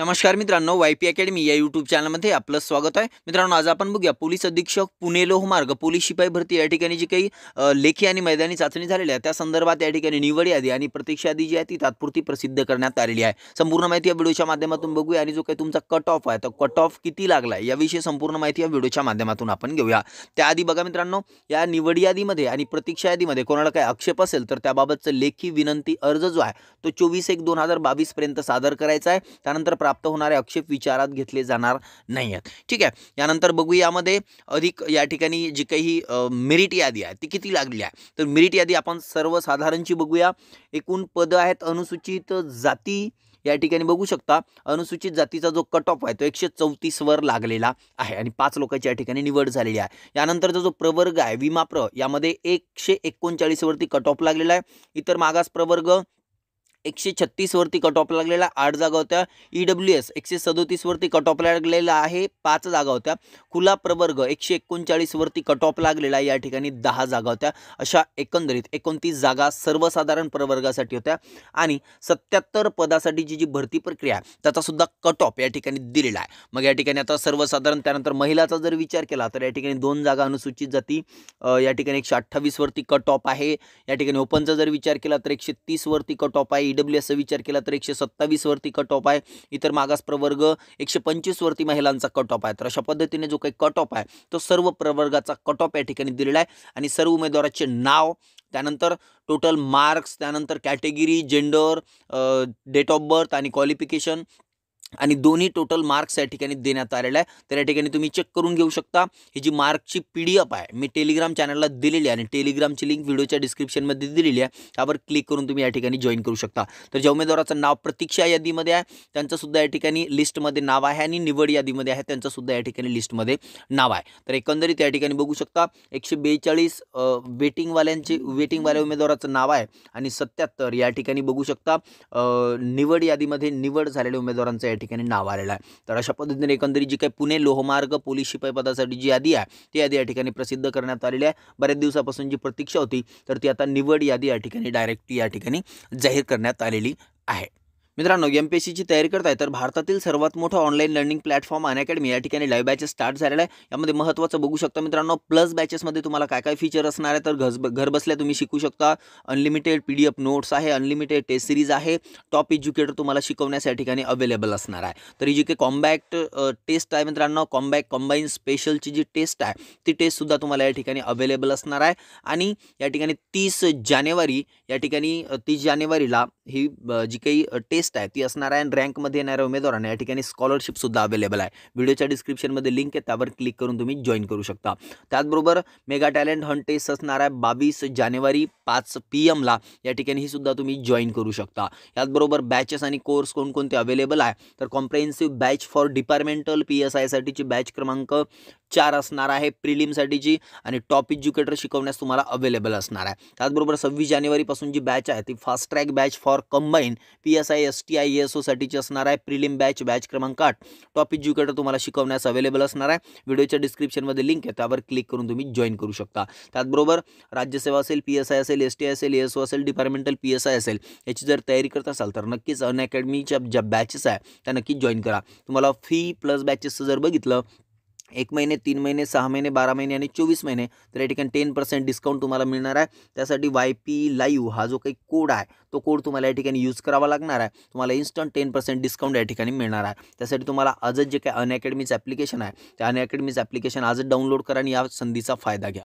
नमस्कार मित्रांनो Y P academy या यूट्यूब चॅनलमध्ये आपलं स्वागत आहे मित्रांनो आज आपण बघूया पोलीस अधीक्षक पुणे लोहमार्ग पोलीस शिपाई भरती या ठिकाणी जी काही लेखी आणि मैदानी चाचणी झालेली आहे त्या संदर्भात या ठिकाणी निवड यादी आणि प्रतीक्षा यादी जी आहे ती तात्पुरती प्रसिद्ध करण्यात आलेली आहे संपूर्ण माहिती या व्हिडिओच्या माध्यमातून बघूया आणि जो काही तुमचा कट ऑफ आहे तो कट ऑफ किती लागला आहे याविषयी संपूर्ण माहिती या व्हिडिओच्या माध्यमातून आपण घेऊया त्याआधी बघा मित्रांनो या निवड यादीमध्ये आणि प्रतीक्षा यादीमध्ये कोणाला काही आक्षेप असेल तर त्याबाबतचं लेखी विनंती अर्ज जो आहे तो चोवीस एक दोन हजार बावीसपर्यंत सादर करायचा आहे त्यानंतर प्राप्त होणारे आक्षेप विचारात घेतले जाणार नाही आहेत ठीक आहे यानंतर बघू यामध्ये अधिक या ठिकाणी जी काही मेरिट यादी आहे ती किती लागली आहे तर मेरिट यादी आपण सर्वसाधारणची बघूया एकूण पदं आहेत अनुसूचित जाती या ठिकाणी बघू शकता अनुसूचित जातीचा जो कट ऑफ आहे तो एकशे चौतीसवर लागलेला आहे आणि पाच लोकांची या ठिकाणी निवड झालेली आहे यानंतरचा जो प्रवर्ग आहे विमा प्र यामध्ये एकशे एकोणचाळीसवरती कट ऑफ लागलेला आहे इतर मागास प्रवर्ग एकशे छत्तीसवरती कट ऑफ लागलेला आठ जागा होत्या ई डब्ल्यू एस एकशे सदोतीसवरती कट ऑफ लागलेला आहे पाच जागा होत्या खुला प्रवर्ग एकशे एकोणचाळीसवरती कट ऑफ लागलेला या ठिकाणी दहा जागा होत्या अशा एकंदरीत एकोणतीस जागा सर्वसाधारण प्रवर्गासाठी होत्या आणि सत्याहत्तर पदासाठीची जी भरती प्रक्रिया आहे त्याचासुद्धा कट ऑफ या ठिकाणी दिलेला आहे मग या ठिकाणी आता सर्वसाधारण त्यानंतर महिलाचा जर विचार केला तर या ठिकाणी दोन जागा अनुसूचित जाती या ठिकाणी एकशे अठ्ठावीसवरती कट ऑफ आहे या ठिकाणी ओपनचा जर विचार केला तर एकशे तीसवरती कट ऑफ आहे डब्ल्यू असा विचार केला तर एकशे वरती कट ऑफ आहे इतर मागास प्रवर्ग एकशे वरती महिलांचा कट ऑफ आहे तर अशा पद्धतीने जो काही कट ऑफ आहे तो सर्व प्रवर्गाचा कट ऑफ या ठिकाणी दिलेला आहे आणि सर्व उमेदवाराचे नाव त्यानंतर टोटल मार्क्स त्यानंतर category gender date of birth आणि क्वालिफिकेशन आणि दोन्ही टोटल मार्क्स या ठिकाणी देण्यात आलेला आहे तर या ठिकाणी तुम्ही चेक करून घेऊ शकता ही जी मार्कची पी डी एफ आहे मी टेलिग्राम चॅनलला दिलेली आहे आणि टेलिग्रामची लिंक व्हिडिओच्या डिस्क्रिप्शनमध्ये दिलेली आहे त्यावर क्लिक करून तुम्ही या ठिकाणी जॉईन करू शकता तर ज्या उमेदवाराचं नाव प्रतीक्षा यादीमध्ये आहे त्यांचंसुद्धा या ठिकाणी लिस्टमध्ये नाव आहे आणि निवड यादीमध्ये आहे त्यांचंसुद्धा या ठिकाणी लिस्टमध्ये नाव आहे तर एकंदरीत या ठिकाणी बघू शकता एकशे बेचाळीस वेटिंगवाल्यांचे वेटिंगवाल्या उमेदवाराचं नाव आहे आणि सत्याहत्तर या ठिकाणी बघू शकता निवड यादीमध्ये निवड झालेल्या उमेदवारांचं या ठिकाणी ठिकाणी नाव आलेलं आहे तर अशा पद्धतीने एकंदरीत जी काही पुणे लोहमार्ग पोलीस शिपाई पदासाठी जी यादी आहे ती यादी या ठिकाणी प्रसिद्ध करण्यात आलेली आहे बऱ्याच दिवसापासून जी प्रतीक्षा होती तर ती आता निवड यादी या ठिकाणी डायरेक्ट या ठिकाणी जाहीर करण्यात आलेली आहे मित्रांनो एम पी एस सीची तयारी करताय तर भारतातील सर्वात मोठा ऑनलाईन लर्निंग प्लॅटफॉर्म अनअकॅडमी या ठिकाणी लाईव्ह बॅचेस स्टार्ट झालेला आहे यामध्ये महत्त्वाचं बघू शकता मित्रांनो प्लस बॅचेसमध्ये तुम्हाला काय काय फीचर असणार आहे तर घस घर बसल्या तुम्ही शिकू शकता unlimited P D F notes आहे अनलिमिटेड टेस्ट सिरीज आहे टॉप एज्युकेटर तुम्हाला शिकवण्यास या ठिकाणी अवेलेबल असणार आहे तर ही जी काही कॉम्बॅक्ट टेस्ट आहे मित्रांनो कॉम्बॅक्ट कॉम्बाईन स्पेशलची जी टेस्ट आहे ती टेस्टसुद्धा तुम्हाला या ठिकाणी अवेलेबल असणार आहे आणि या ठिकाणी तीस जानेवारी या ठिकाणी तीस जानेवारीला ही जी काही टेस्ट लिस्ट आहे ती असणार आहे रँकमध्ये येणाऱ्या उमेदवारांना या ठिकाणी स्कॉलरशिपसुद्धा अवेलेबल आहे व्हिडिओच्या डिस्क्रिप्शनमध्ये लिंक आहे त्यावर क्लिक करून तुम्ही जॉईन करू शकता त्याचबरोबर मेगा टॅलेंट हंट टेस्ट असणार आहे बावीस जानेवारी पाच पी एमला या ठिकाणी ही सुद्धा तुम्ही जॉईन करू शकता याचबरोबर बॅचेस आणि कोर्स कोणकोणते अवेलेबल आहे तर comprehensive batch for departmental P S आयसाठीची बॅच क्रमांक चार असणार आहे प्रिलिमसाठीची आणि टॉप एज्युकेटर शिकवण्यास तुम्हाला अवेलेबल असणार आहे त्याचबरोबर सव्वीस जानेवारीपासून जी बॅच आहे ती fast track batch for combine P S I S S T I S e ओसाठीची असणार आहे प्रिलिम बॅच बॅच क्रमांक आठ टॉप एज्युकेटर तुम्हाला शिकवण्यास अवेलेबल असणार आहे व्हिडिओच्या डिस्क्रिप्शनमध्ये लिंक आहे त्यावर क्लिक करून तुम्ही जॉईन करू शकता त्याचबरोबर राज्यसेवा असेल पी एस आय असेल एस टी आय असेल एस e ओ असेल डिपार्टमेंटल पी एस आय असेल याची जर तयारी करत असाल तर नक्कीच अनअकॅडमीच्या ज्या बॅचेस आहे त्या नक्की जॉईन करा तुम्हाला फी प्लस बॅचेसचं जर बघितलं एक महिने तीन महिने सहा महिने बारा महिने आणि चोवीस महिने तर या ठिकाणी टेन पर्सेंट डिस्काउंट तुम्हाला मिळणार आहे त्यासाठी वाय पी लाईव्ह हा जो काही कोड आहे तो कोड तुम्हाला या ठिकाणी यूज करावा लागणार आहे तुम्हाला इन्स्टंट टेन पर्सेंट डिस्काउंट या ठिकाणी मिळणार आहे त्यासाठी तुम्हाला आजच जे काही अनअकॅडमीचं ॲप्लिकेशन आहे त्या अनअकॅडमीचं ॲप्लिकेशन आजच डाउनलोड करा आणि या संधीचा फायदा घ्या